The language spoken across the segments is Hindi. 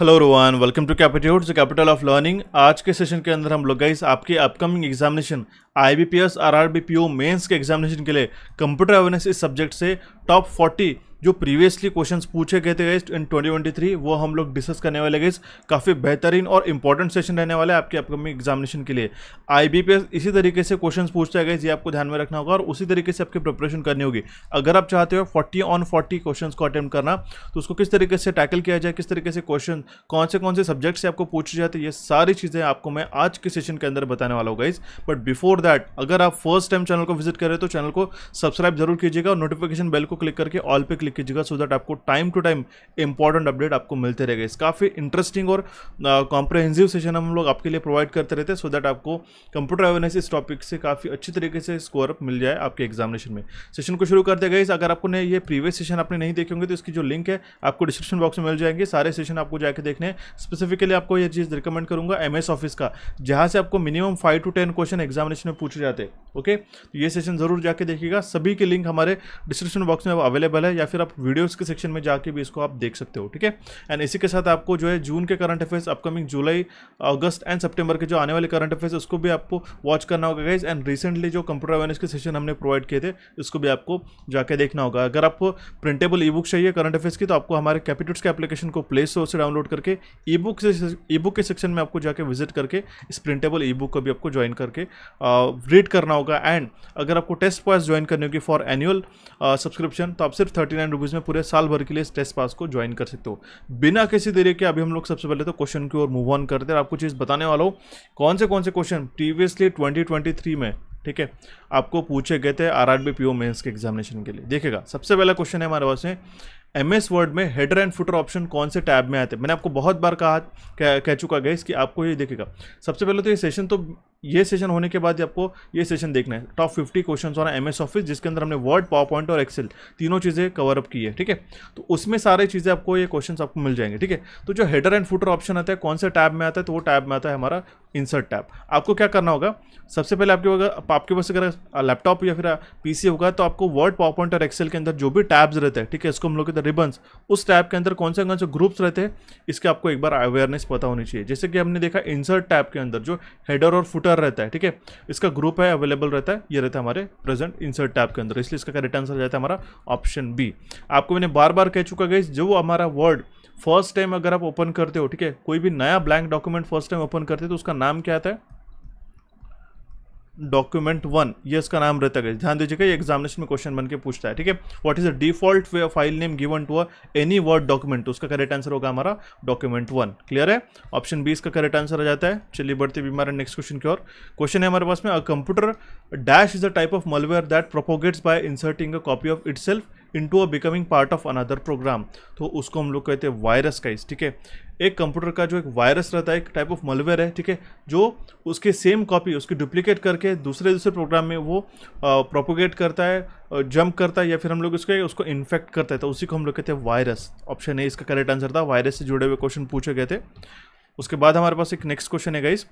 Hello Rohan welcome to capital the capital of learning आज के सेशन के अंदर हम लोग गाइस आपके upcoming examination I B P S R R B P O mains के एग्जामिनेशन के लिए कंप्यूटर अवेयरनेस इस सब्जेक्ट से टॉप जो प्रीवियसली क्वेश्चंस पूछे गए थे गए इन 2023 वो हम लोग डिस्कस करने वाले गए काफ़ी बेहतरीन और इंपॉर्टेंट सेशन रहने वाला है आपके अपकमिंग एग्जामिनेशन के लिए आईबीपीएस इसी तरीके से क्वेश्चंस पूछते गए ये आपको ध्यान में रखना होगा और उसी तरीके से आपकी प्रिपरेशन करनी होगी अगर आप चाहते हो फोर्टी ऑन फोर्टी क्वेश्चन को अटैम्प्ट करना तो उसको किस तरीके से टैकल किया जाए किस तरीके से क्वेश्चन कौन से कौन से सब्जेक्ट से आपको पूछे जाते ये सारी चीज़ें आपको मैं आज के सेशन के अंदर बताने वाला हूँ गाइज बट बिफोर दैट अगर आप फर्स्ट टाइम चैनल को विजिट करें तो चैनल को सब्सक्राइब जरूर कीजिएगा और नोटिफिकेशन बेल को क्लिक करके ऑल पे क्लिक कीजिएगा सो दैट आपको time to time important update आपको मिलते रहेगा इस काफ़ी इंटरेस्टिंग और कॉम्प्रहेंसिव सेशन हम लोग आपके लिए प्रोवाइड करते रहते हैं सो दैट आपको कंप्यूटर अवेयरनेस इस टॉपिक से काफ़ी अच्छी तरीके से स्कोर अप मिल जाए आपके एग्जामिनेशन में सेशन को शुरू कर दिया गया अगर आपको ने ये प्रीवियस सेशन आपने नहीं देखे होंगे तो इसकी जो लिंक है आपको डिस्क्रिप्शन बॉक्स में मिल जाएंगे सारे सेशन आपको जाकर देखने स्पेसिफिकली आपको यह चीज़ रिकमेंड करूंगा एम ऑफिस का जहाँ से आपको minimum five to ten question examination में पूछे जाते ओके तो ये सेशन जरूर जाके देखिएगा सभी के लिंक हमारे डिस्क्रिप्शन बॉक्स में अवेलेबल है या फिर फिर आप वीडियोस के सेक्शन में जाके भी इसको आप देख सकते हो ठीक है एंड इसी के साथ आपको जो है जून के करंट अफेयर्स अपकमिंग जुलाई अगस्त एंड सेप्टेबर के जो आने वाले करंट अफेयर्स उसको भी आपको वॉच करना होगा गाइज एंड रिसेंटली जो कंप्यूटर अवेयरनेस के सेशन हमने प्रोवाइड किए थे उसको भी आपको जाके देखना होगा अगर आपको प्रिंटेबल ई बुक चाहिए करंट अफेयर्स की तो आपको हमारे कैपिटल्स के एप्लीकेशन को प्ले स्टोर से डाउनलोड करके ई बुक से ई बुक के सेक्शन में आपको जाके विजिट करके इस प्रिंटेबल ई बुक को भी आपको ज्वाइन करके रीड करना होगा एंड अगर आपको टेस्ट पॉइंट ज्वाइन करने होगी फॉर एनुअल सब्सक्रिप्शन तो आप सिर्फ थर्टी नाइन रुपीज़ में पूरे साल भर के लिए इस टेस्ट पास को ज्वाइन कर सकते हो बिना किसी देरी के अभी हम लोग सबसे पहले तो क्वेश्चन की ओर मूव ऑन करते हैं आपको चीज़ बताने वाला हूँ कौन से कौन से क्वेश्चन प्रीवियसली ट्वेंटी में ठीक है आपको पूछे गए थे R R B P O mains के एग्जामिनेशन के लिए देखेगा सबसे पहला क्वेश्चन है हमारे पास में एम एस वर्ड में हेडर एंड फुटर ऑप्शन कौन से टैब में आते हैं मैंने आपको बहुत बार कहा कह, कह चुका गया इसकी आपको ये देखेगा सबसे पहले तो ये सेशन तो ये सेशन होने के बाद आपको ये सेशन देखना है top 50 question on M S office जिसके अंदर हमने वर्ड पावर पॉइंट और एक्सेल तीनों चीज़ें कवर अप की है ठीक है तो उसमें सारी चीज़ें आपको ये क्वेश्चन आपको मिल जाएंगे ठीक है तो जो हेडर एंड फुटर ऑप्शन आता है कौन से टैब में आता है तो वो टैब में आता है हमारा इंसर्ट टैब आपको क्या करना होगा सबसे पहले आपके अगर आपके पास अगर लैपटॉप या फिर पी होगा तो आपको वर्ड पावर पॉइंट और एक्सेल के अंदर जो भी टैब्स रहते हैं ठीक है इसको हम लोग द रिबन्स उस टैब के अंदर कौन से कौन से ग्रुप्स रहते हैं इसके आपको एक बार अवेयरनेस पता होनी चाहिए जैसे कि हमने देखा इंसर्ट टैब के अंदर जो हेडर और फुटर रहता है ठीक है इसका ग्रुप है अवेलेबल रहता है ये रहता है हमारे प्रेजेंट इंसर्ट टैब के अंदर इसलिए इसका करेक्ट आंसर रहता है हमारा ऑप्शन बी आपको मैंने बार बार कह चुका गई जो हमारा वर्ड फर्स्ट टाइम अगर आप ओपन करते हो ठीक है कोई भी नया blank document first time open करते हो तो उसका नाम क्या आता है डॉक्यूमेंट वन ये इसका नाम रहता है ध्यान दीजिएगा ये एग्जामिनेशन में क्वेश्चन बन के पूछता है ठीक है what is the default file name given to a any Word document उसका करेक्ट आंसर होगा हमारा डॉक्यूमेंट वन क्लियर है ऑप्शन बी इसका करेक्ट आंसर आ जाता है चलिए बढ़ते भी हमारे नेक्स्ट क्वेश्चन की ओर क्वेश्चन है हमारे पास में a computer dash is a type of malware that propagates by inserting a copy of it into a becoming part of another program तो उसको हम लोग कहते हैं वायरस का ठीक है एक कंप्यूटर का जो एक वायरस रहता है एक टाइप ऑफ मलवेयर है ठीक है जो उसके सेम कॉपी उसकी डुप्लीकेट करके दूसरे दूसरे प्रोग्राम में वो प्रोपोगेट करता है जंप करता है या फिर हम लोग उसके उसको इन्फेक्ट करता है तो उसी को हम लोग कहते हैं वायरस ऑप्शन ए इसका करेक्ट आंसर था वायरस से जुड़े हुए क्वेश्चन पूछे गए थे उसके बाद हमारे पास एक नेक्स्ट क्वेश्चन है guys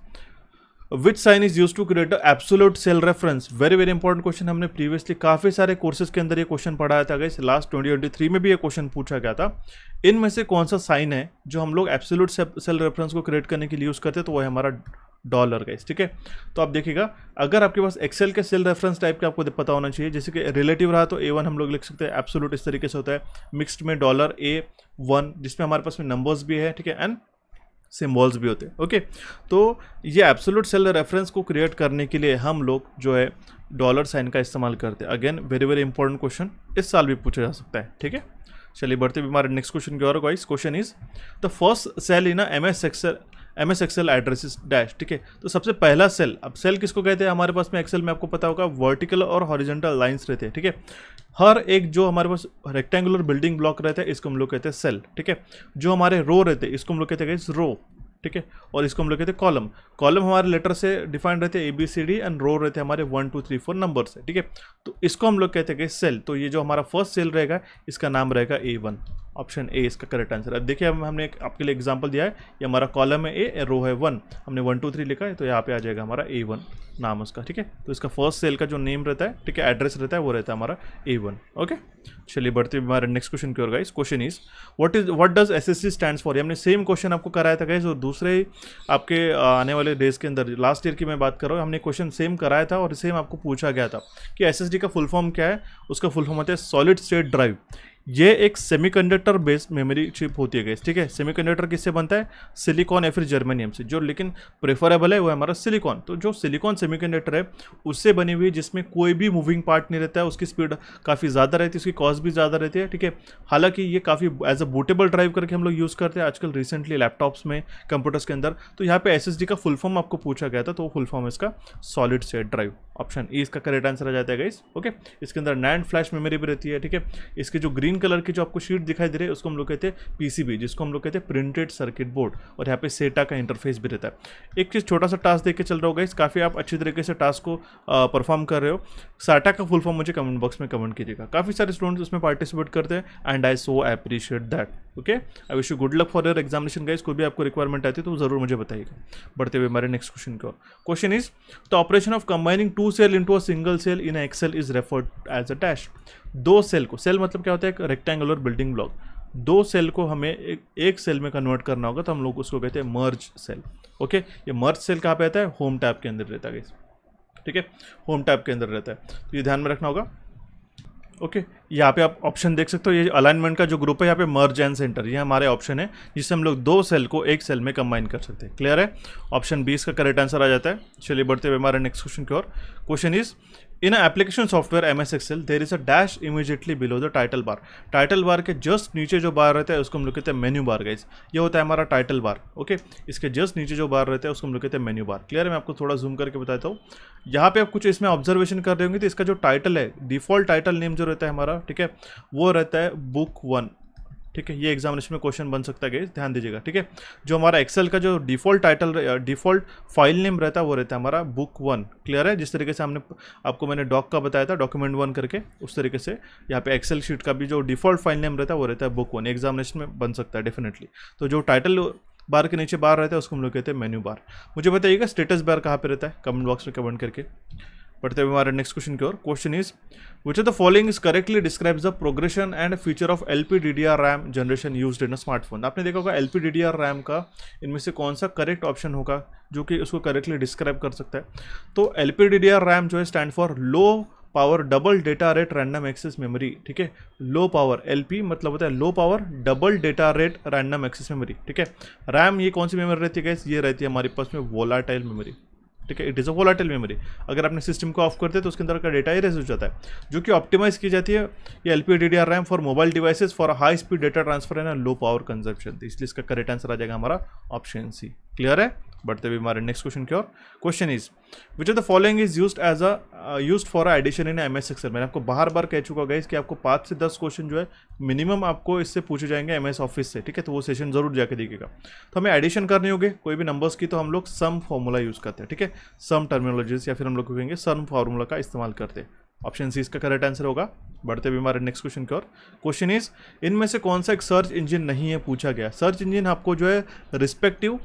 which sign is use to create absolute cell reference very very important question हमने प्रीवियसली काफ़ी सारे कोर्सेज के अंदर ये क्वेश्चन पढ़ाया था इस लास्ट ट्वेंटी ट्वेंटी थ्री में भी ये क्वेश्चन पूछा गया था इनमें से कौन सा साइन है जो हम लोग एब्सोलूट सेल रेफरेंस को क्रिएट करने के लिए यूज़ करते हैं तो वो है हमारा डॉलर का ठीक है तो आप देखिएगा अगर आपके पास एक्सेल के सेल रेफरेंस टाइप के आपको पता होना चाहिए जैसे कि रिलेटिव रहा तो ए वन हम लोग लिख सकते हैं एब्सोलूट इस तरीके से होता है मिक्सड में डॉलर ए वन जिसमें हमारे पास में नंबर्स भी है ठीक है एंड सिम्बॉल्स भी होते हैं ओके तो ये एब्सोलूट सेल रेफरेंस को क्रिएट करने के लिए हम लोग जो है डॉलर साइन का इस्तेमाल करते हैं again very very important question इस साल भी पूछा जा सकता है ठीक है चलिए बढ़ते भी हमारे नेक्स्ट क्वेश्चन की और which question is the first cell in M S Excel M S Excel address is dash ठीक है तो सबसे पहला सेल अब सेल किसको कहते हैं हमारे पास में एक्सेल में आपको पता होगा वर्टिकल और हॉरिजेंटल लाइंस रहते हैं ठीक है हर एक जो हमारे पास रेक्टेंगुलर बिल्डिंग ब्लॉक रहता है इसको हम लोग कहते हैं सेल ठीक है जो हमारे रो रहते हैं इसको हम लोग कहते हैं रो ठीक है और इसको हम लोग कहते हैं कॉलम कॉलम हमारे लेटर से डिफाइंड रहते हैं A B C D and row रहते हैं हमारे one two three four number से ठीक है तो इसको हम लोग कहते हैं सेल तो ये जो हमारा फर्स्ट सेल रहेगा इसका नाम रहेगा ए वन ऑप्शन ए इसका करेक्ट आंसर अब देखिए अब हमने आपके लिए एग्जाम्पल दिया है ये हमारा कॉलम है ए रो है वन हमने वन टू थ्री लिखा है तो यहाँ पे आ जाएगा हमारा ए वन नाम उसका ठीक है तो इसका फर्स्ट सेल का जो नेम रहता है ठीक है एड्रेस रहता है वो रहता है हमारा ए वन ओके चलिए बढ़ते हमारे नेक्स्ट क्वेश्चन की ओर guys question is what is what does S S C stand for हमने सेम क्वेश्चन आपको कराया था गाइस और दूसरे आपके आने वाले डेज के अंदर लास्ट ईयर की मैं बात कर रहा हूँ हमने क्वेश्चन सेम कराया था और सेम आपको पूछा गया था कि एस का फुल फॉर्म क्या है उसका फुल फॉर्म होता है सॉलिड स्टेट ड्राइव ये एक सेमीकंडक्टर बेस्ड मेमोरी चिप होती है गैस ठीक है सेमीकंडक्टर किससे बनता है सिलिकॉन या फिर जर्मनियम से जो लेकिन प्रेफरेबल है वो हमारा सिलिकॉन तो जो सिलिकॉन सेमीकंडक्टर है उससे बनी हुई है जिसमें कोई भी मूविंग पार्ट नहीं रहता है उसकी स्पीड काफ़ी ज़्यादा रहती है उसकी कॉस्ट भी ज़्यादा रहती है ठीक है हालांकि ये काफ़ी एज अ बूटेबल ड्राइव करके हम लोग यूज़ करते हैं आजकल रिसेंटली लैपटॉप्स में कंप्यूटर्स के अंदर तो यहाँ पर एस का फुल फॉर्म आपको पूछा गया था तो फुल फॉर्म इसका solid state drive option E इसका करेक्ट आंसर आ जाता है गाइस ओके इसके अंदर नैंड फ्लैश मेमोरी भी रहती है ठीक है इसके जो ग्रीन ग्रीन कलर की जो आपको शीट दिखाई दे रही है उसको हम लोग कहते हैं पीसीबी जिसको हम लोग कहते हैं प्रिंटेड सर्किट बोर्ड और यहाँ पे सेटा का इंटरफेस भी रहता है एक चीज़ छोटा सा टास्क देख के चल रहा होगा इस काफ़ी आप अच्छी तरीके से टास्क को परफॉर्म कर रहे हो साटा का फुल फॉर्म मुझे कमेंट बॉक्स में कमेंट कीजिएगा काफ़ी सारे स्टूडेंट्स उसमें पार्टिसिपेट करते हैं and I so appreciate that okay I wish you good luck for your examination guys कोई भी आपको रिक्वायरमेंट आती है तो जरूर मुझे बताइएगा बढ़ते हुए हमारे नेक्स्ट क्वेश्चन को question is the operation of combining two cell into a single cell in Excel is referred as a dash दो सेल को सेल मतलब क्या होता है एक रेक्टेंगुलर बिल्डिंग ब्लॉक दो सेल को हमें एक, एक सेल में कन्वर्ट करना होगा तो हम लोग उसको कहते हैं मर्ज सेल ओके ये मर्ज सेल कहाँ पे रहता है होम टैप के अंदर रहता है ठीक है होम टैप के अंदर रहता है तो ये ध्यान में रखना होगा ओके okay, यहाँ पे आप ऑप्शन देख सकते हो ये अलाइनमेंट का जो ग्रुप है यहाँ पे मर्ज एंड सेंटर ये हमारे ऑप्शन है जिससे हम लोग दो सेल को एक सेल में कंबाइन कर सकते हैं क्लियर है ऑप्शन बी इसका करेक्ट आंसर आ जाता है चलिए बढ़ते हुए हमारे नेक्स्ट क्वेश्चन की ओर question is in application software M S XL there is a dash immediately below the title bar title bar के जस्ट नीचे जो बार रहता है उसको हम लोग कहते हैं मेन्यू बार गाइज ये होता है हमारा टाइटल बार ओके इसके जस्ट नीचे जो बार रहता है उसको हम लोग कहते हैं मेन्यू बार क्लियर है मैं आपको थोड़ा जूम करके बताता हूँ यहाँ पे आप कुछ इसमें ऑब्जर्वेशन कर रहे होंगे तो इसका जो टाइटल है डिफॉल्ट टाइटल नेम जो रहता है हमारा ठीक है वो रहता है बुक वन ठीक है ये एग्जामिनेशन में क्वेश्चन बन सकता है ध्यान दीजिएगा ठीक है जो हमारा एक्सेल का जो default title default file name रहता है वो रहता है हमारा बुक वन क्लियर है जिस तरीके से हमने आपको मैंने डॉक का बताया था डॉक्यूमेंट वन करके उस तरीके से यहाँ पे एक्सेल शीट का भी जो डिफॉल्ट फाइल नेम रहता है वो रहता है बुक वन एग्जामिनेशन में बन सकता है डेफिनेटली तो जो टाइटल बार के नीचे बार रहता है उसको हम लोग कहते हैं मेन्यू बार मुझे बताइएगा स्टेटस बार कहाँ पर रहता है कमेंट बॉक्स में कमेंट करके पढ़ते हुए हमारे नेक्स्ट क्वेश्चन की ओर question is which of the following is correctly describes the progression and feature of L P D D R RAM generation use in smartphone आपने देखा होगा L P D D R RAM का इनमें से कौन सा करेक्ट ऑप्शन होगा जो कि उसको करेक्टली डिस्क्राइब कर सकता है तो L P D D R RAM जो है stand for low power double data rate random access memory ठीक है लो पावर एल पी मतलब होता है low power double data rate random access memory ठीक है रैम ये कौन सी मेमोरी रहती है गैस ये रहती है हमारे पास में वोलाटाइल मेमोरी ठीक है it is a volatile memory अगर आपने सिस्टम को ऑफ करते हैं तो उसके अंदर का डेटा ही रेस हो जाता है जो कि ऑप्टिमाइज की जाती है ये L P D D R RAM for mobile devices for high speed data transfer and low power consumption इसलिए इसका करेक्ट आंसर आ जाएगा हमारा ऑप्शन सी क्लियर है बढ़ते भी हमारे नेक्स्ट क्वेश्चन की ओर question is which of the following is use as a use for addition in M S XL मैंने आपको बार बार कह चुका गया कि आपको पाँच से दस क्वेश्चन जो है मिनिमम आपको इससे पूछे जाएंगे एम एस ऑफिस से ठीक है तो वो सेशन जरूर जाके देखेगा तो हमें एडिशन करनी होगी कोई भी नंबर्स की तो हम लोग सम फॉर्मूला यूज़ करते हैं ठीक है सम टर्मिनोलॉजीज या फिर हम लोग कहेंगे सम फार्मूला का इस्तेमाल करते हैं ऑप्शन सी इसका करेक्ट आंसर होगा बढ़ते भी हमारे नेक्स्ट क्वेश्चन की ओर क्वेश्चन इज इनमें से कौन सा एक सर्च इंजन नहीं है पूछा गया सर्च इंजन आपको जो है रिस्पेक्टिव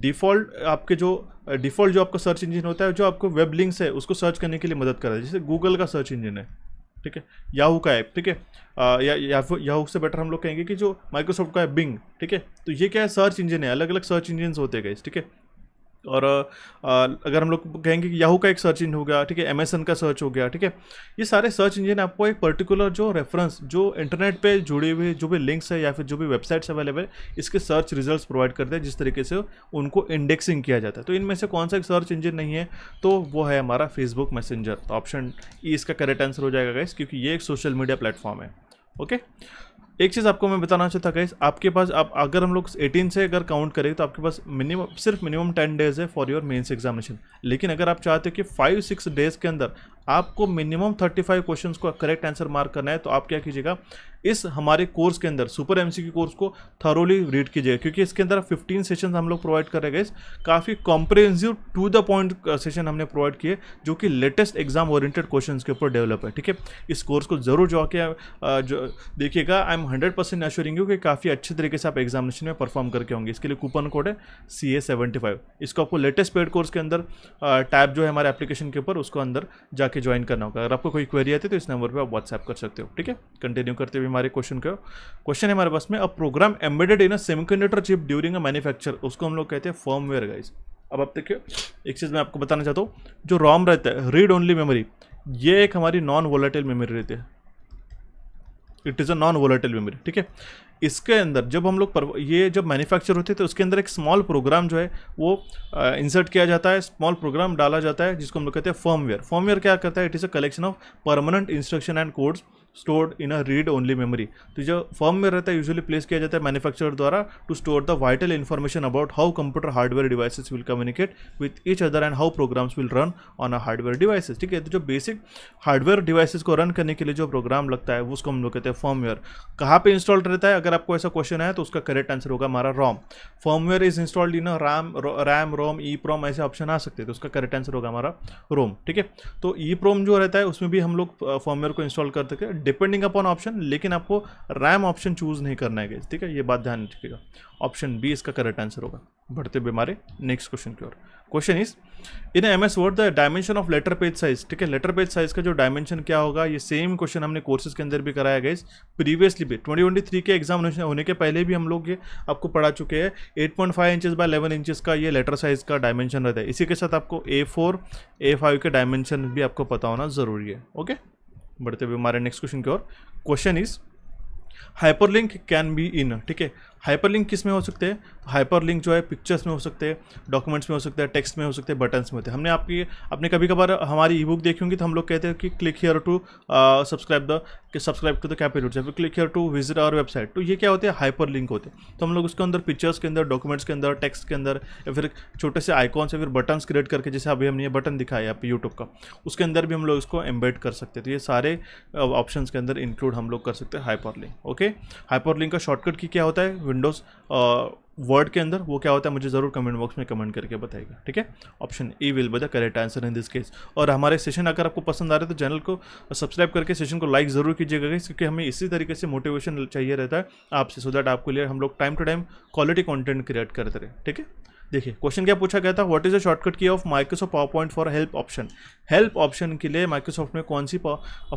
डिफ़ॉल्ट आपके जो डिफ़ॉल्ट जो आपका सर्च इंजन होता है जो आपको वेब लिंक्स है उसको सर्च करने के लिए मदद कर रहा है जैसे गूगल का सर्च इंजन है ठीक है याहू का ऐप ठीक है या या फिर याहू से बेटर हम लोग कहेंगे कि जो माइक्रोसॉफ्ट का है बिंग ठीक है तो ये क्या है सर्च इंजन है अलग अलग सर्च इंजन होते हैं गए ठीक है और अगर हम लोग कहेंगे कि याहू का एक सर्च इंजन हो गया ठीक है एमेजन का सर्च हो गया ठीक है ये सारे सर्च इंजन आपको एक पर्टिकुलर जो रेफरेंस जो इंटरनेट पे जुड़े हुए जो भी लिंक्स है या फिर जो भी वेबसाइट्स अवेलेबल इसके सर्च रिजल्ट प्रोवाइड करते हैं जिस तरीके से उनको इंडेक्सिंग किया जाता है तो इनमें से कौन सा एक सर्च इंजन नहीं है तो वो है हमारा फेसबुक मैसेंजर ऑप्शन ई इसका करेक्ट आंसर हो जाएगा गैस क्योंकि ये एक सोशल मीडिया प्लेटफॉर्म है ओके एक चीज़ आपको मैं बताना चाहता गाइस आपके पास आप अगर हम लोग 18 से अगर काउंट करें तो आपके पास मिनिमम सिर्फ मिनिमम 10 डेज है फॉर योर मेंस एग्जामिनेशन लेकिन अगर आप चाहते हो कि 5 6 डेज के अंदर आपको मिनिमम 35 क्वेश्चन को करेक्ट आंसर मार्क करना है तो आप क्या कीजिएगा इस हमारे कोर्स के अंदर सुपर एमसीक्यू कोर्स को थरोली रीड कीजिएगा क्योंकि इसके अंदर 15 सेशन हम लोग प्रोवाइड कर रहे इस काफ़ी comprehensive to the point session हमने प्रोवाइड किए जो कि लेटेस्ट एग्जाम ओरिएंटेड क्वेश्चन के ऊपर डेवलप है ठीक है इस कोर्स को जरूर जो के uh, जो देखिएगा I am hundred percent assuring you कि काफ़ी अच्छे तरीके से आप एग्जामिनेशन में परफॉर्म करके होंगे इसके लिए कूपन कोड है सी ए सेवेंटी फाइव इसको आपको लेटेस्ट पेड कोर्स के अंदर टैब uh, जो है हमारे एप्लीकेशन के ऊपर उसको अंदर जाकर आके ज्वाइन करना होगा अगर आपको कोई क्वेरी आती है तो इस नंबर पर आप व्हाट्सएप कर सकते हो ठीक है कंटिन्यू करते हुए हमारे क्वेश्चन को क्वेश्चन है हमारे पास में a program embedded in a semiconductor chip during a manufacture उसको हम लोग कहते हैं वेयर गाइज अब आप देखिए एक चीज़ मैं आपको बताना चाहता हूँ जो रॉम रहता है रीड ओनली मेमोरी ये एक हमारी नॉन वोलेटाइल मेमोरी रहती है it is a non volatile memory ठीक है इसके अंदर जब हम लोग ये जब मैन्युफैक्चर होते तो उसके अंदर एक स्मॉल प्रोग्राम जो है वो इंसर्ट किया जाता है स्मॉल प्रोग्राम डाला जाता है जिसको हम लोग कहते हैं फर्मवेयर फर्मवेयर क्या करता है it is a collection of permanent instruction and codes stored in a read only memory तो जो फॉर्म में रहता है यूजुअली प्लेस किया जाता है मैन्युफैक्चरर द्वारा to store the vital information about how computer hardware devices will communicate with each other and how programs will run on a hardware devices ठीक है तो जो बेसिक हार्डवेयर devices को रन करने के लिए जो प्रोग्राम लगता है उसको हम लोग कहते हैं फॉर्मवेयर कहाँ पर इंस्टॉल रहता है अगर आपको ऐसा क्वेश्चन है तो उसका करेक्ट आंसर होगा हमारा ROM firmware is installed in RAM RAM ROM EPROM ऐसे ऑप्शन आ सकते हैं तो उसका करेक्ट आंसर होगा हमारा रोम ठीक है तो ई प्रोम जो रहता है उसमें भी हम लोग फॉर्मवेयर को इंस्टॉल कर सकते हैं डिपेंडिंग अपॉन ऑप्शन लेकिन आपको रैम ऑप्शन चूज़ नहीं करना है ठीक है ये बात ध्यान रखिएगा ऑप्शन बी इसका करेक्ट आंसर होगा बढ़ते बीमारे नेक्स्ट क्वेश्चन की ओर question is in M S Word the dimension of letter page size ठीक है लेटर पेज साइज का जो डायमेंशन क्या होगा ये सेम क्वेश्चन हमने कोर्सेज के अंदर भी कराया गया इस प्रीवियसली भी ट्वेंटी ट्वेंटी थ्री के एग्जाम होने के पहले भी हम लोग ये आपको पढ़ा चुके हैं eight point five inches by eleven inches का ये लेटर साइज का डायमेंशन रहता है इसी के साथ आपको ए फोर ए फाइव के डायमेंशन भी आपको पता होना जरूरी है ओके बढ़ते हुए हमारे नेक्स्ट क्वेश्चन की ओर question is hyperlink can be in ठीक है हाइपरलिंक किस में हो सकते हैं हाइपरलिंक जो है पिक्चर्स में हो सकते हैं डॉक्यूमेंट्स में हो सकते हैं टेक्स्ट में हो सकते हैं बटन्स में होते हैं हमने आपकी आपने कभी कभार हमारी ई बुक देखी होंगी तो हम लोग कहते हैं कि click here to subscribe the subscribe to the capital या फिर click here to visit our website तो ये क्या होते हैं हाइपर लिंक होते हैं तो हम लोग उसके अंदर पिक्चर्स के अंदर डॉक्यूमेंट्स के अंदर टेक्स्ट के अंदर या फिर छोटे से आइकॉन्स या फिर बटन्स क्रिएट करके जैसे अभी हमने ये बटन दिखाया है पे यूट्यूब का उसके अंदर भी हम लोग इसको एम्बेड कर सकते हैं तो ये सारे ऑप्शन के अंदर इंक्लूड हम लोग कर सकते हैं hyperlink okay hyperlink का शॉर्टकट की क्या होता है विंडोज़ वर्ड के अंदर वो क्या होता है मुझे ज़रूर कमेंट बॉक्स में कमेंट करके बताएगा ठीक है option A will be the correct answer in this case और हमारे सेशन अगर आपको पसंद आ रहे तो चैनल को सब्सक्राइब करके सेशन को लाइक ज़रूर कीजिएगा क्योंकि हमें इसी तरीके से मोटिवेशन चाहिए रहता है आपसे सो दैट आपके लिए हम लोग time to time quality content create करते रहे ठीक है देखिए क्वेश्चन क्या पूछा गया था what is the shortcut key of Microsoft PowerPoint for help option help option के लिए माइक्रोसॉफ्ट में कौन सी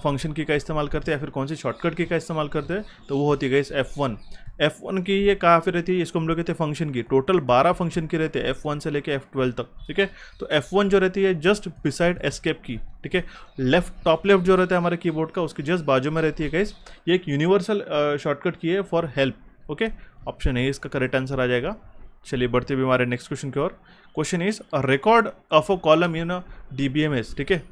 फंक्शन की का इस्तेमाल करते हैं या फिर कौन सी शॉर्टकट की का इस्तेमाल करते हैं तो वो होती है गई एफ वन एफ वन की ये कहाँ रहती है इसको हम लोग कहते हैं फंक्शन की टोटल बारह फंक्शन की रहते हैं एफ वन से लेके एफ ट्वेल्व तक ठीक है तो एफ वन जो रहती है जस्ट बिसाइड एस्केप की ठीक है लेफ्ट टॉप लेफ्ट जो रहता है हमारे कीबोर्ड का उसके जस्ट बाजू में रहती है गाइस ये एक यूनिवर्सल शॉर्टकट की है for help okay option A इसका करेक्ट आंसर आ जाएगा चलिए बढ़ते भी हमारे नेक्स्ट क्वेश्चन की ओर question is record of a column in D B M S ठीक है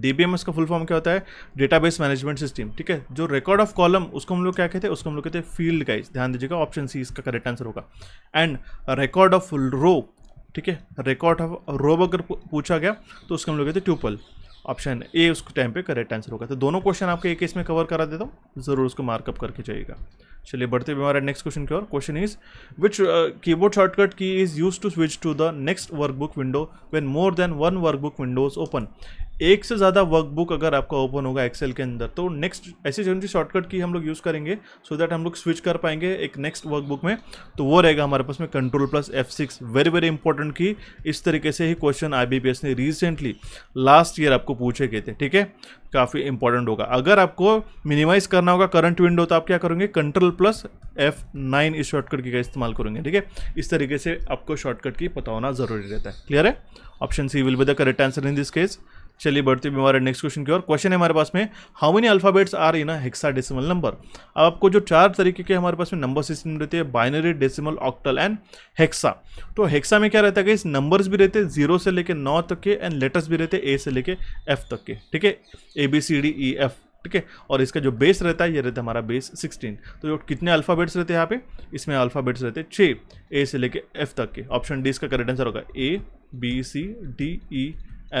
डीबीएमएस का फुल फॉर्म क्या होता है डेटाबेस मैनेजमेंट सिस्टम ठीक है जो रिकॉर्ड ऑफ कॉलम उसको हम लोग क्या कहते हैं उसको हम लोग कहते हैं फील्ड गाइज ध्यान दीजिएगा ऑप्शन सी इसका करेक्ट आंसर होगा एंड रिकॉर्ड ऑफ रो ठीक है रिकॉर्ड ऑफ रो अगर पूछा गया तो उसको हम लोग कहते हैं ट्यूपल ऑप्शन ए उस टाइम पे करेक्ट आंसर होगा तो दोनों क्वेश्चन आपके एक केस में कवर करा देता हूँ ज़रूर उसको मार्कअप करके जाइएगा चलिए बढ़ते हुए हमारा नेक्स्ट क्वेश्चन की ओर question is which keyboard shortcut key is use to switch to the next workbook window when more than one workbook windows open एक से ज़्यादा वर्कबुक अगर आपका ओपन होगा एक्सेल के अंदर तो नेक्स्ट ऐसी जो शॉर्टकट की हम लोग यूज़ करेंगे सो दैट हम लोग स्विच कर पाएंगे एक नेक्स्ट वर्कबुक में तो वो रहेगा हमारे पास में control plus F six very very important की इस तरीके से ही क्वेश्चन आई ने रिसेंटली लास्ट ईयर आपको पूछे गए थे ठीक है काफ़ी इंपॉर्टेंट होगा अगर आपको मिनिमाइज करना होगा करंट विंडो तो आप क्या करेंगे कंट्रोल प्लस एफ नाइन इस शॉर्टकट की का इस्तेमाल करेंगे ठीक है इस तरीके से आपको शॉर्टकट की पता होना जरूरी रहता है क्लियर है option C will be the correct answer in this case चलिए बढ़ते हुए हमारे नेक्स्ट क्वेश्चन की ओर क्वेश्चन है हमारे पास में how many alphabets are in hexadecimal number अब आपको जो चार तरीके के हमारे पास में नंबर सिस्टम रहते हैं binary decimal octal and hexa तो हेक्सा में क्या रहता है कि नंबर्स भी रहते हैं जीरो से लेके नौ तक के एंड लेटर्स भी रहते हैं ए से लेके एफ तक के ठीक है A B C D E F ठीक है और इसका जो बेस रहता है ये रहता है हमारा बेस 16 तो जो कितने अल्फ़ाबेट्स रहते हैं यहाँ पे इसमें अल्फ़ाबेट्स रहते हैं छः ए से लेके एफ तक के ऑप्शन डी इसका करेक्ट आंसर होगा A B C D E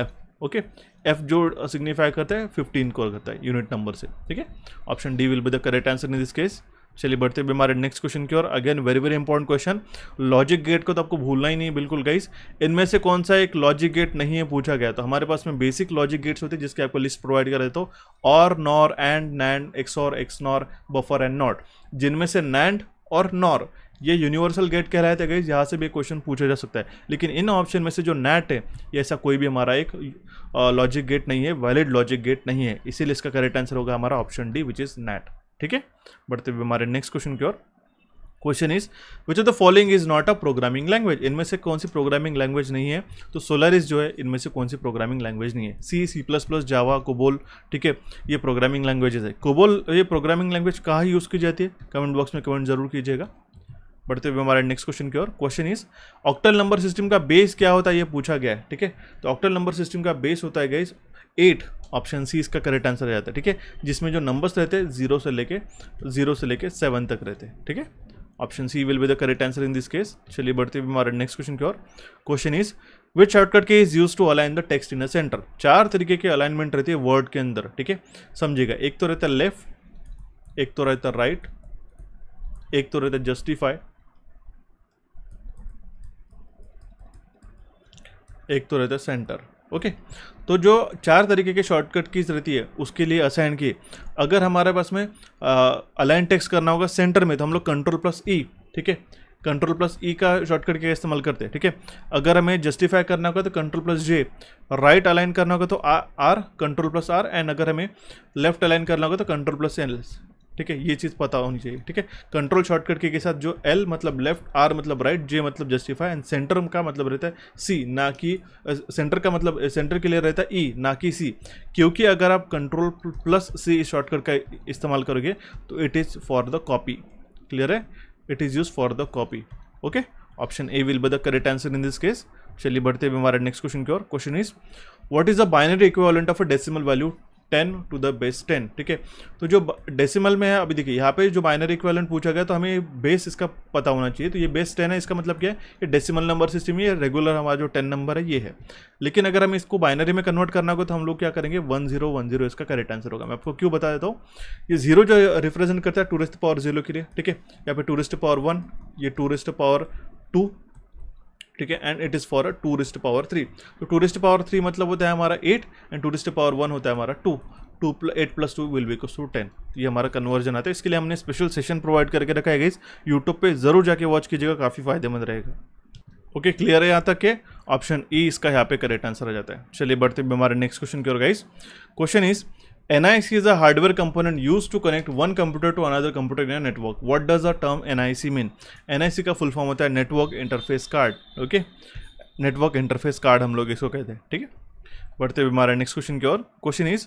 F okay F जो सिग्निफाई uh, करता है फिफ्टीन को करता है यूनिट नंबर से ठीक है option D will be the correct answer in this case चलिए बढ़ते भी हमारे नेक्स्ट क्वेश्चन की ओर again very very important question logic gate को तो आपको भूलना ही नहीं बिल्कुल गाइस इनमें से कौन सा एक लॉजिक गेट नहीं है पूछा गया तो हमारे पास में बेसिक लॉजिक गेट्स होते हैं जिसके आपको लिस्ट प्रोवाइड कर देते हो और NOR AND NAND XOR XNOR buffer and NOT जिनमें से नैंड और नॉर ये यूनिवर्सल गेट कहलाया थे गई यहाँ से भी क्वेश्चन पूछा जा सकता है लेकिन इन ऑप्शन में से जो नेट है ये ऐसा कोई भी हमारा एक लॉजिक गेट नहीं है वैलिड लॉजिक गेट नहीं है इसीलिए इसका करेक्ट आंसर होगा हमारा option D which is net ठीक है बढ़ते हुए हमारे नेक्स्ट क्वेश्चन की ओर question is which of the following is not a programming language इनमें से कौन सी प्रोग्रामिंग लैंग्वेज नहीं है तो सोलरिस जो है इनमें से कौन सी प्रोग्रामिंग लैंग्वेज नहीं है C C plus plus Java COBOL ठीक है ये प्रोग्रामिंग लैंग्वेजेज है कोबोल ये प्रोग्रामिंग लैंग्वेज कहाँ यूज़ की जाती है कमेंट बॉक्स में कमेंट जरूर कीजिएगा बढ़ते हुए हमारे नेक्स्ट क्वेश्चन की ओर question is octal number system का बेस क्या होता है ये पूछा गया है ठीक है तो ऑक्टल नंबर सिस्टम का बेस होता है गाइज एट ऑप्शन सी इसका करेक्ट आंसर रहता है ठीक है जिसमें जो नंबर्स रहते हैं जीरो से लेके जीरो से लेके सेवन तक रहते हैं ठीक है option C will be the correct answer in this case चलिए बढ़ते हुए हमारे नेक्स्ट क्वेश्चन की ओर question is which shortcut key is use to align the text in a center चार तरीके के अलाइनमेंट रहती है वर्ड के अंदर ठीक है समझिएगा एक तो रहता है लेफ्ट एक तो रहता है राइट एक तो रहता है जस्टिफाई एक तो रहता है सेंटर ओके तो जो चार तरीके के शॉर्टकट कीज रहती है उसके लिए असाइन की अगर हमारे पास में अलाइन टेक्स करना होगा सेंटर में तो हम लोग कंट्रोल प्लस ई ठीक है कंट्रोल प्लस ई का शॉर्टकट के इस्तेमाल करते हैं ठीक है अगर हमें जस्टिफाई करना होगा तो control plus J right align करना होगा तो R control plus R and अगर हमें लेफ्ट अलाइन करना होगा तो कंट्रोल प्लस एन ठीक है ये चीज़ पता होनी चाहिए ठीक है कंट्रोल शॉर्टकट के साथ जो एल मतलब लेफ्ट आर मतलब राइट जे मतलब जस्टिफाई एंड सेंटर का मतलब रहता है सी ना कि सेंटर का मतलब सेंटर के लिए रहता है ई e, ना कि सी क्योंकि अगर आप कंट्रोल प्लस सी शॉर्टकट का इस्तेमाल करोगे तो it is for the copy clear है it is use for the copy okay option A will be the correct answer in this case चलिए बढ़ते हुए हमारे नेक्स्ट क्वेश्चन की ओर question is what is the binary equivalent of a decimal value ten to the base ten ठीक है तो जो डेसिमल में है अभी देखिए यहाँ पे जो बाइनरी इक्वेलेंट पूछा गया तो हमें बेस इसका पता होना चाहिए तो ये बेस टेन है इसका मतलब क्या है ये डेसिमल नंबर सिस्टम ये रेगुलर हमारा जो टेन नंबर है ये है लेकिन अगर हम इसको बाइनरी में कन्वर्ट करना होगा तो हम लोग क्या करेंगे वन जीरो वन जीरो इसका करेक्ट आंसर होगा मैं आपको क्यों बता देता हूँ ये जीरो जो रिप्रेजेंट करता है टूरिस्ट पावर जीरो के लिए ठीक है या फिर टूरिस्ट पावर वन ये टूरिस्ट पावर टू ठीक है and it is for a two raised power three तो टूरिस्ट पावर थ्री मतलब होता है हमारा eight and two raised power one होता है हमारा two two eight plus two will because two ten ये हमारा कन्वर्जन आता है इसके लिए हमने स्पेशल सेशन प्रोवाइड करके रखा है गाइज यूट्यूब पर ज़रूर जाके वॉच कीजिएगा काफ़ी फायदेमंद रहेगा ओके okay, क्लियर है यहाँ तक के ऑप्शन ई e इसका यहाँ पे करेक्ट आंसर आ जाता है चलिए बढ़ते हमारे नेक्स्ट क्वेश्चन की ओर guys question is NIC is a hardware component used to connect one computer to another computer in a network. What does the term NIC mean? NIC का full form होता है network interface card. Okay? Network interface card हम लोग इसको कहते हैं ठीक है बढ़ते हुए हमारे next question की ओर Question is,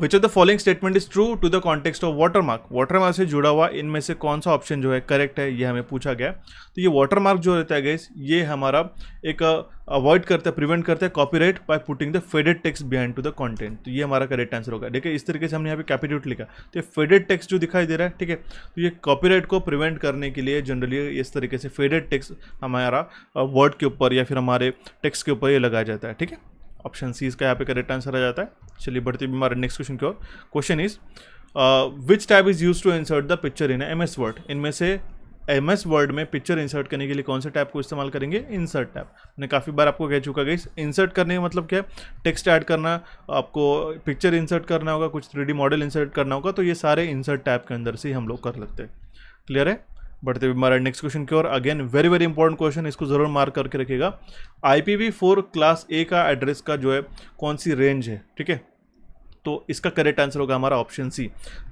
which of the following statement is true to the context of watermark watermark से जुड़ा हुआ इनमें से कौन सा ऑप्शन जो है करेक्ट है ये हमें पूछा गया तो ये वाटर मार्क जो रहता है गैस ये हमारा एक अवॉइड uh, करता है प्रिवेंट करता है copyright by putting the faded text behind to the content तो ये हमारा करेक्ट आंसर होगा देखिए इस तरीके से हमने यहाँ पे कैपिट्यूट लिखा तो ये फेडेड टेक्स्ट जो दिखाई दे रहा है ठीक है तो ये कॉपीराइट को प्रिवेंट करने के लिए जनरली इस तरीके से फेडेड टेक्स हमारा वर्ड uh, के ऊपर या फिर हमारे टेक्स के ऊपर ये लगाया जाता है ठीक है ऑप्शन सी इसका यहाँ पे करेक्ट आंसर आ जाता है चलिए बढ़ते भी हमारे नेक्स्ट क्वेश्चन की ओर question is which type is use to insert the picture in M S word इनमें से एम एस वर्ड में पिक्चर इंसर्ट करने के लिए कौन से टैप को इस्तेमाल करेंगे इंसर्ट टैप मैंने काफ़ी बार आपको कह चुका गई इंसर्ट करने का मतलब क्या है टेक्स्ट ऐड करना आपको पिक्चर इंसर्ट करना होगा कुछ थ्री मॉडल इंसर्ट करना होगा तो ये सारे इंसर्ट टैप के अंदर से ही हम लोग कर लेते हैं क्लियर है बढ़ते हुए हमारा नेक्स्ट क्वेश्चन की ओर again very very important question इसको ज़रूर मार्क करके रखेगा I P V four class A का एड्रेस का जो है कौन सी रेंज है ठीक है तो इसका करेक्ट आंसर होगा हमारा option C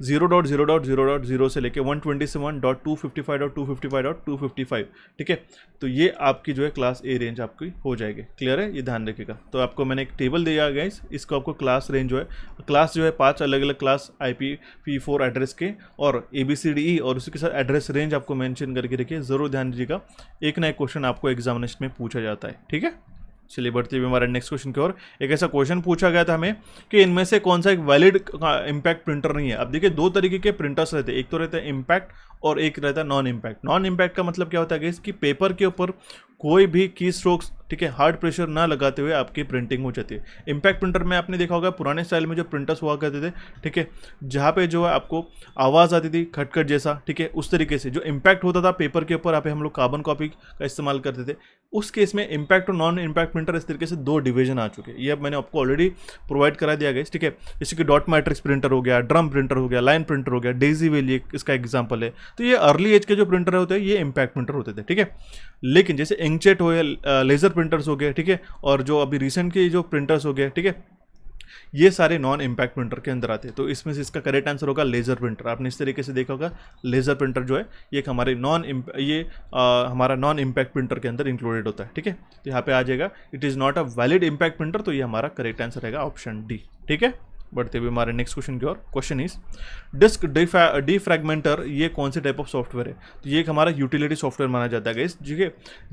zero dot zero dot zero dot zero से लेके one twenty seven dot two fifty five dot two fifty five dot two fifty five ठीक है तो ये आपकी जो है क्लास ए रेंज आपकी हो जाएगी क्लियर है ये ध्यान रखिएगा तो आपको मैंने एक टेबल दिया गया इसको आपको क्लास रेंज जो है क्लास जो है पाँच अलग अलग class I P P four address के और ए बी सी डी ई और उसके साथ एड्रेस रेंज आपको मैंशन करके रखिए ज़रूर ध्यान दीजिएगा एक ना एक क्वेश्चन आपको एग्जामिनेशन में पूछा जाता है ठीक है चलिए बढ़ती हुई हमारे नेक्स्ट क्वेश्चन की ओर एक ऐसा क्वेश्चन पूछा गया था हमें कि इनमें से कौन सा एक वैलिड इम्पैक्ट प्रिंटर नहीं है अब देखिए दो तरीके के प्रिंटर्स रहते हैं एक तो रहता है इम्पैक्ट और एक रहता है नॉन इम्पैक्ट नॉन इम्पैक्ट का मतलब क्या होता है कि पेपर के ऊपर कोई भी की स्ट्रोक्स ठीक है हार्ड प्रेशर ना लगाते हुए आपकी प्रिंटिंग हो जाती है इम्पैक्ट प्रिंटर में आपने देखा होगा पुराने स्टाइल में जो प्रिंटर्स हुआ करते थे ठीक है जहाँ पे जो है आपको आवाज़ आती थी खटखट जैसा ठीक है उस तरीके से जो इम्पैक्ट होता था पेपर के ऊपर आप हम लोग कार्बन कॉपी का इस्तेमाल करते थे उस केस में इम्पैक्ट और नॉन इम्पैक्ट प्रिंटर इस तरीके से दो डिवीजन आ चुके हैं ये मैंने आपको ऑलरेडी प्रोवाइड करा दिया गया ठीक है जैसे कि डॉट मैट्रिक्स प्रिंटर हो गया ड्रम प्रिंटर हो गया लाइन प्रिंटर हो गया डेजी वेली इसका एग्जाम्पल है तो ये अर्ली एज के जो प्रिंटर होते हैं ये इम्पैक्ट प्रिंटर होते थे ठीक है लेकिन जैसे इंकचेट हो या लेजर प्रिंटर्स हो गए ठीक है और जो अभी रिसेंट के जो प्रिंटर्स हो गए ठीक है ये सारे नॉन इम्पैक्ट प्रिंटर के अंदर आते हैं तो इसमें से इसका करेक्ट आंसर होगा लेज़र प्रिंटर आपने इस तरीके से देखा होगा लेज़र प्रिंटर जो है ये हमारे नॉन ये आ, हमारा नॉन इम्पैक्ट प्रिंटर के अंदर इंक्लूडेड होता है ठीक है तो यहाँ पे आ जाएगा it is not a valid impact printer तो ये हमारा करेक्ट आंसर रहेगा ऑप्शन डी ठीक है बढ़ते हुए हमारे नेक्स्ट क्वेश्चन की ओर क्वेश्चन इज डिस्क डिफ्रैगमेंटर ये कौन से टाइप ऑफ सॉफ्टवेयर है तो ये एक हमारा यूटिलिटी सॉफ्टवेयर माना जाता है गाइस ठीक है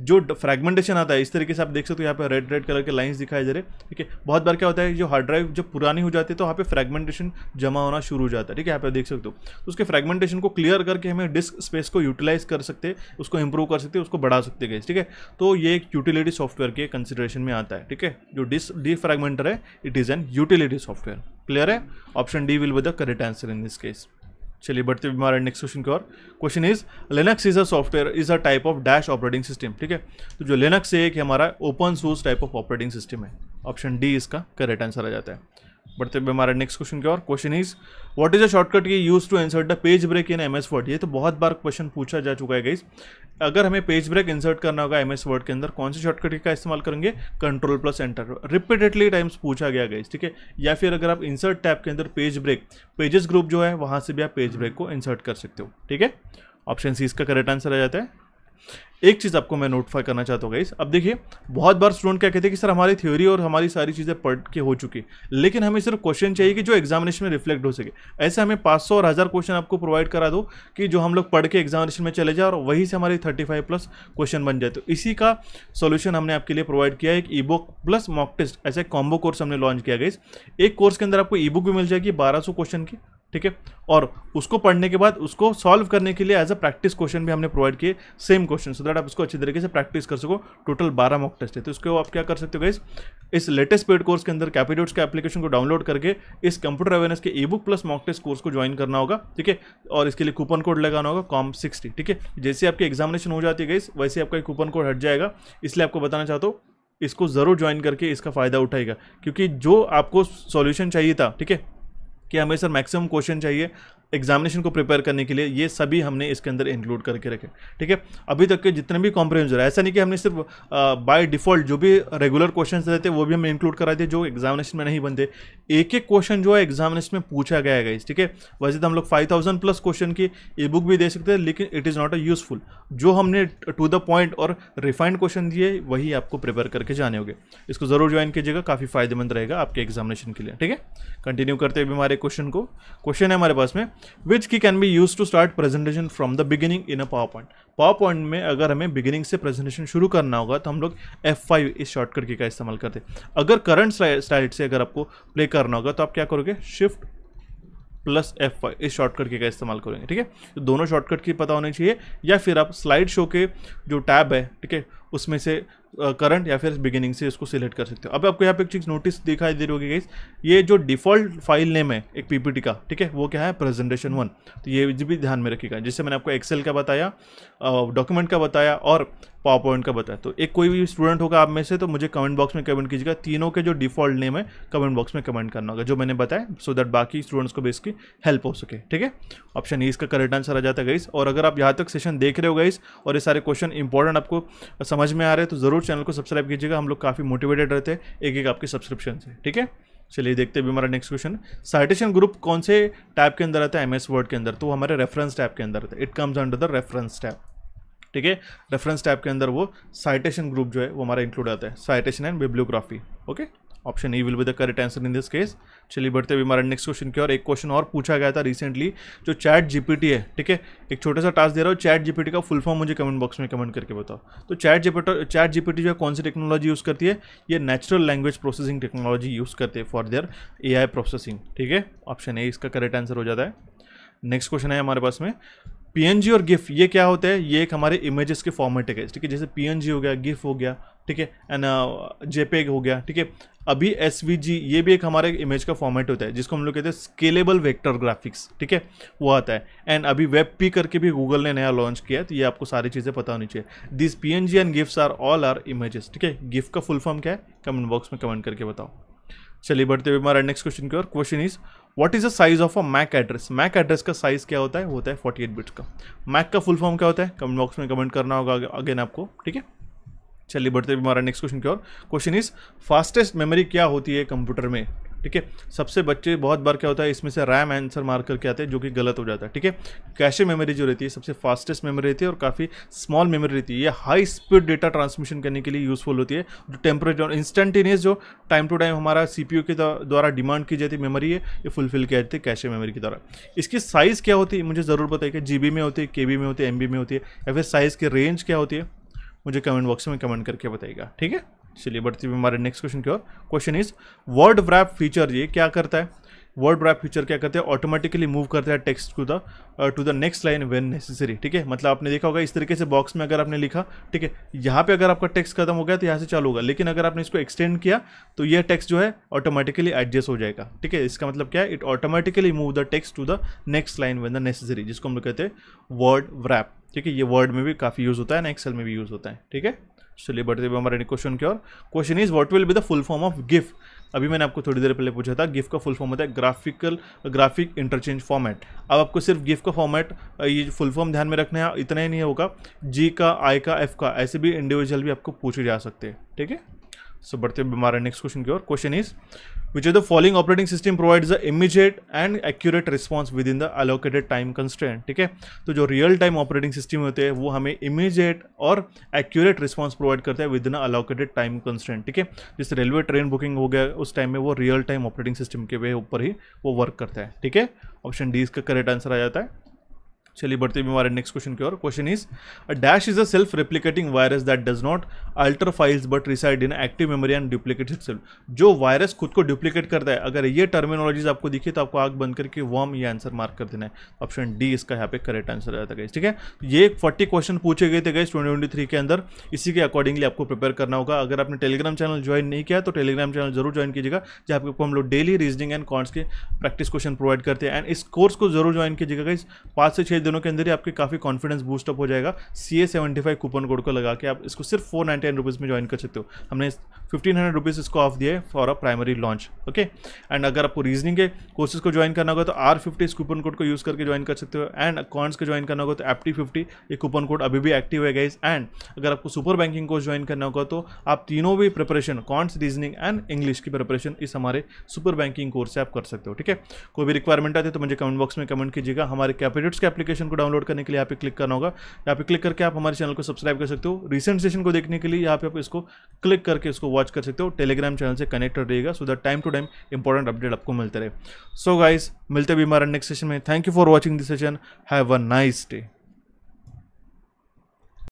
जो फ्रैगमेंटेशन आता है इस तरीके से आप देख सकते हो यहाँ पे रेड रेड कलर के लाइन्स दिखाई दे रहे ठीक है बहुत बार क्या होता है जो हार्ड ड्राइव जब पुरानी हो जाती है तो यहाँ पे फ्रेगमेंटेशन जमा होना शुरू हो जाता है ठीक है यहाँ पे देख सकते हो तो उसके फ्रेगमेंटेशन को क्लियर करके हमें डिस्क स्पेस को यूटिलाइज कर सकते हैं उसको इंप्रूव कर सकते उसको बढ़ा सकते गए ठीक है तो ये एक यूटिलिटी सॉफ्टवेयर के कंसिडरेशन में आता है ठीक है जो डिस्क डिफ्रैगमेंटर है it is an utility software clear है option D will be the correct answer in this case चलिए बढ़ते हुए हमारे नेक्स्ट क्वेश्चन की ओर question is Linux is a software is a type of dash operating system ठीक है तो जो लेनक्स है एक हमारा open source type of operating system है ऑप्शन डी इसका करेक्ट आंसर आ जाता है बढ़ते हुए हमारा नेक्स्ट क्वेश्चन की और question is what is a shortcut key use to insert the page break in M S word ये तो बहुत बार क्वेश्चन पूछा जा चुका है गाइज अगर हमें पेज ब्रेक इंसर्ट करना होगा एम एस वर्ड के अंदर कौन से शॉर्टकट का इस्तेमाल करेंगे control plus enter repeatedly times पूछा गया गाइज ठीक है या फिर अगर आप इंसर्ट टैप के अंदर पेज ब्रेक पेजेस ग्रुप जो है वहाँ से भी आप पेज ब्रेक को इंसर्ट कर सकते हो ठीक है ऑप्शन सी इसका करेक्ट आंसर आ जाता है एक चीज़ आपको मैं नोटिफाई करना चाहता हूँ गाइस अब देखिए बहुत बार स्टूडेंट क्या कहते हैं कि सर हमारी थ्योरी और हमारी सारी चीज़ें पढ़ के हो चुकी लेकिन हमें सिर्फ क्वेश्चन चाहिए कि जो एग्जामिनेशन में रिफ्लेक्ट हो सके ऐसे हमें 500 और हज़ार क्वेश्चन आपको प्रोवाइड करा दो कि जो हम लोग पढ़ के एग्जामिनेशन में चले जाए और वहीं से हमारे थर्टी प्लस क्वेश्चन बन जाए तो इसी का सोल्यूशन हमने आपके लिए प्रोवाइड किया एक e book plus mock test ऐसा एक कॉम्बो कोर्स हमने लॉन्च किया गया एक कोर्स के अंदर आपको ई बुक भी मिल जाएगी बारह क्वेश्चन की ठीक है और उसको पढ़ने के बाद उसको सॉल्व करने के लिए एज अ प्रैक्टिस क्वेश्चन भी हमने प्रोवाइड किए सेम क्वेश्चन सो दैट आप इसको अच्छी तरीके से प्रैक्टिस कर सको टोटल बारह मॉक टेस्ट है तो इसको आप क्या कर सकते हो गाइस इस लेटेस्ट पेड कोर्स के अंदर कैपिडोट्स के एप्लीकेशन को डाउनलोड करके इस कंप्यूटर अवेयरनेस के e book plus mock test course को ज्वाइन करना होगा ठीक है और इसके लिए कूपन कोड लगाना होगा कॉम सिक्सटी ठीक है जैसे आपकी एग्जामिनेशन हो जाती है गाइस वैसे आपका कूपन कोड हट जाएगा इसलिए आपको बताना चाहता हूँ इसको ज़रूर ज्वाइन करके इसका फ़ायदा उठाएगा क्योंकि जो आपको सॉल्यूशन चाहिए था ठीक है कि हमें सर मैक्सिमम क्वेश्चन चाहिए एग्जामिनेशन को प्रिपेयर करने के लिए ये सभी हमने इसके अंदर इंक्लूड करके रखे ठीक है अभी तक के जितने भी कॉम्प्रीहेंसर है ऐसा नहीं कि हमने सिर्फ बाय डिफॉल्ट जो भी रेगुलर क्वेश्चन रहते वो भी हमें इंक्लूड कराए थे जो एग्जामिनेशन में नहीं बनते एक एक क्वेश्चन जो है एग्जामिनेशन में पूछा गया है ठीक है वैसे तो हम लोग फाइव थाउजेंड प्लस क्वेश्चन की ई बुक भी दे सकते हैं लेकिन it is not a useful जो हमने टू द पॉइंट और रिफाइंड क्वेश्चन दिए वही आपको प्रिपेयर करके जाने होंगे इसको ज़रूर ज्वाइन कीजिएगा काफ़ी फायदेमंद रहेगा आपके एग्जामिनेशन के लिए ठीक है कंटिन्यू करते हुए हमारे क्वेश्चन को क्वेश्चन है हमारे पास में which key can be use to start presentation from the beginning in a PowerPoint PowerPoint में अगर हमें बिगिनिंग से प्रेजेंटेशन शुरू करना होगा तो हम लोग एफ फाइव इस शॉर्टकट की का इस्तेमाल करते हैं अगर करंट स्लाइड से अगर आपको प्ले करना होगा तो आप क्या करोगे शिफ्ट प्लस एफ फाइव इस शॉर्टकट की का इस्तेमाल करेंगे ठीक है तो दोनों शॉर्टकट की पता होनी चाहिए या फिर आप स्लाइड शो के जो टैब है ठीक है उसमें से करंट या फिर बिगिनिंग से इसको सिलेक्ट कर सकते हो अब आपको यहाँ पे एक चीज़ नोटिस दिखाई दे रही होगी गाइस ये जो डिफॉल्ट फाइल नेम है एक पीपीटी का ठीक है वो क्या है प्रेजेंटेशन वन तो ये भी ध्यान में रखिएगा जैसे मैंने आपको एक्सेल का बताया डॉक्यूमेंट का बताया और पावर पॉइंट का बताया तो एक कोई भी स्टूडेंट होगा आप में से तो मुझे कमेंट बॉक्स में कमेंट कीजिएगा तीनों के जो डिफॉल्ट नेम है कमेंट बॉक्स में कमेंट करना होगा जो मैंने बताया सो दैट बाकी स्टूडेंट्स को भी इसकी हेल्प हो सके ठीक है ऑप्शन ई e, इसका करेक्ट आंसर आ जाता है गाइस और अगर आप यहाँ तक सेशन देख रहे हो गाइस और ये सारे क्वेश्चन इंपॉर्टेंट आपको समझ समझ में आ रहे हैं तो ज़रूर चैनल को सब्सक्राइब कीजिएगा हम लोग काफ़ी मोटिवेटेड रहते हैं एक एक आपके सब्सक्रिप्शन से ठीक है चलिए देखते भी हमारा नेक्स्ट क्वेश्चन साइटेशन ग्रुप कौन से टैप के अंदर आता है एमएस वर्ड के अंदर तो हमारे रेफरेंस टैप के अंदर आता है it comes under the reference tab ठीक है रेफरेंस टैप के अंदर वो साइटेशन ग्रुप जो है वो हमारा इंक्लूड आता है citation and bibliography okay option E will be the correct answer in this case चलिए बढ़ते हुए हमारा नेक्स्ट क्वेश्चन की और एक क्वेश्चन और पूछा गया था रिसेंटली जो चैट जीपीटी है ठीक है एक छोटा सा टास्क दे रहा हूँ चैट जीपीटी का फुल फॉर्म मुझे कमेंट बॉक्स में कमेंट करके बताओ तो चैट जीपीटी चैट जीपीटी जो है कौन सी टेक्नोलॉजी यूज़ करती है ये natural language processing technology use करते हैं फॉर देयर ए प्रोसेसिंग ठीक है ऑप्शन ए इसका करेक्ट आंसर हो जाता है नेक्स्ट क्वेश्चन है हमारे पास में जी और गिफ ये क्या होता है ये एक हमारे इमेजेस के फॉर्मेट है ठीक है जैसे जी हो गया गिफ हो गया ठीक है एंड जेपेग uh, हो गया ठीक है अभी एस ये भी एक हमारे इमेज का फॉर्मेट होता है जिसको हम लोग कहते हैं स्केलेबल वेक्टर ग्राफिक्स ठीक है वो आता है एंड अभी वेब पी करके भी गूगल ने नया लॉन्च किया है तो ये आपको सारी चीज़ें पता होनी चाहिए this P N G and गिफ्ट आर ऑल आर इमेजेस ठीक है गिफ्ट का फुल फॉर्म क्या है कमेंट बॉक्स में कमेंट करके बताओ चलिए बढ़ते हुए हमारा नेक्स्ट क्वेश्चन की ओर question is what is the size of a mac address mac address का साइज क्या होता है होता है 48 बिट्स का मैक का फुल फॉर्म क्या होता है कमेंट बॉक्स में कमेंट करना होगा अगेन आपको ठीक है चलिए बढ़ते भी हमारा नेक्स्ट क्वेश्चन की ओर क्वेश्चन इज फास्टेस्ट मेमोरी क्या होती है कंप्यूटर में ठीक है सबसे बच्चे बहुत बार क्या होता है इसमें से रैम आंसर मार करके आते हैं जो कि गलत हो जाता है ठीक है कैशे मेमोरी जो रहती है सबसे फास्टेस्ट मेमोरी रहती है और काफ़ी स्मॉल मेमोरी रहती है ये हाई स्पीड डेटा ट्रांसमिशन करने के लिए यूजफुल होती है जो टेम्परेचर इंस्टेंटेनियस जो टाइम टू टाइम हमारा सी के द्वारा डिमांड की जाती मेमोरी है ये फुलफिल किया जाती है कैशे मेमोरी के द्वारा इसकी साइज़ क्या होती है मुझे ज़रूर बताइए कि जी में होती है के में होती है एम में होती है या फिर साइज़ की रेंज क्या होती है मुझे कमेंट बॉक्स में कमेंट करके बताइएगा ठीक है चलिए बढ़ते हुए हमारे नेक्स्ट क्वेश्चन की ओर question is word wrap feature ये क्या करता है वर्ड रैप फीचर क्या करते हैं ऑटोमेटिकली मूव करता है text to the to the next line when necessary ठीक है मतलब आपने देखा होगा इस तरीके से बॉक्स में अगर आपने लिखा ठीक है यहाँ पे अगर आपका टेक्स्ट खत्म हो गया तो यहाँ से चालू होगा लेकिन अगर आपने इसको एक्सटेंड किया तो यह टेक्स्ट जो है ऑटोमेटिकली एडजस्ट हो जाएगा ठीक है इसका मतलब क्या है it automatically move the text to the next line when the necessary जिसको हम लोग कहते हैं वर्ड रैप ठीक है ये वर्ड में भी काफ़ी यूज़ होता है ना एक्सेल में भी यूज़ होता है ठीक है चलिए बढ़ते हुए हमारे क्वेश्चन की और question is what will be the full form of GIF अभी मैंने आपको थोड़ी देर पहले पूछा था गिफ का फुल फॉर्म होता है ग्राफिकल ग्राफिक इंटरचेंज फॉर्मेट अब आपको सिर्फ गिफ का फॉर्मेट ये फुल फॉर्म ध्यान में रखना है इतना ही नहीं होगा जी का आई का एफ का ऐसे भी इंडिविजुअल भी आपको पूछे जा सकते हैं ठीक है सो बढ़ते हमारे नेक्स्ट क्वेश्चन की ओर question is which are the following operating system provides the immediate and accurate response within the allocated time constant ठीक है तो जो रियल टाइम ऑपरेटिंग सिस्टम होते हैं वो हमें इमीजिएट और एक्यूरेट रिस्पॉन्स प्रोवाइड करते हैं within allocated time constant ठीक है जिस रेलवे ट्रेन बुकिंग हो गया उस टाइम में वो रियल टाइम ऑपरेटिंग सिस्टम के वे ऊपर ही वो वर्क करता है ठीक है ऑप्शन डी इसका करेक्ट आंसर आ जाता है चलिए बढ़ते हुए हमारे नेक्स्ट क्वेश्चन की ओर question is a dash is a self replicating virus that does not alter files but reside in active memory and duplicate self जो वायरस खुद को डुप्लीकेट करता है अगर ये टर्मिनोलॉजीज आपको दिखी तो आपको आग बंद करके वॉर्म ये आंसर मार्क कर देना है ऑप्शन डी इसका यहाँ पे करेक्ट आंसर रहता है ठीक है ये फोर्टी क्वेश्चन पूछे गए थे गए ट्वेंटी थ्री के अंदर इसी के अकॉर्डिंगली आपको प्रिपेयर करना होगा अगर आपने टेलीग्राम चैनल ज्वाइन नहीं किया तो टेलीग्राम चैनल जरूर ज्वाइन कीजिएगा जहाँ आपको हम लोग डेली रीजनिंग एंड कॉन्ट्स के प्रैक्टिस क्वेश्चन प्रोवाइड करते हैं एंड इस कोर्स को जरूर ज्वाइन कीजिएगा इस पाँच से छः दिनों के अंदर ही आपके काफ़ी कॉन्फिडेंस बूस्टअप हो जाएगा C A seventy five coupon code को लगा के आप इसको सिर्फ फोर नाइन्टी नाइन रुपीज़ में ज्वाइन कर सकते हो हमने फिफ्टीन हंड्रेड रुपीज़ इसको ऑफ दिया है for a primary launch okay and अगर आपको रीजनिंग के कोर्सेज को ज्वाइन करना होगा तो आर फिफ्टी इस कूपन कोड को यूज़ करके ज्वाइन कर सकते हो एंड अकाउंट्स को ज्वाइन करना होगा तो एप्टी फिफ्टी ये कूपन कोड अभी भी एक्टिव है गाइज एंड अगर आपको सुपर बैंकिंग कोर्स ज्वाइन करना होगा तो आप तीनों भी preparation quants reasoning and English की प्रिपरेशन इस हमारे सुपर बैंकिंग कोर्स से आप कर सकते हो ठीक है कोई भी रिक्वायरमेंट आती है तो मुझे कमेंट बॉक्स में कमेंट कीजिएगा हमारे कैपिटेट्स के एप्लीकेशन एप्लीकेशन को डाउनलोड करने के लिए यहाँ पे क्लिक करना होगा यहाँ पे क्लिक करके आप हमारे चैनल को सब्सक्राइब कर सकते हो रिसेंट सेशन को देखने के लिए यहाँ पे आप इसको क्लिक करके इसको वॉच कर सकते हो टेलीग्राम चैनल से कनेक्टेड रहेगा so that time to time important update आपको मिलते रहे सो so गाइस मिलते भी हमारा नेक्स्ट सेशन में thank you for watching this session have a nice day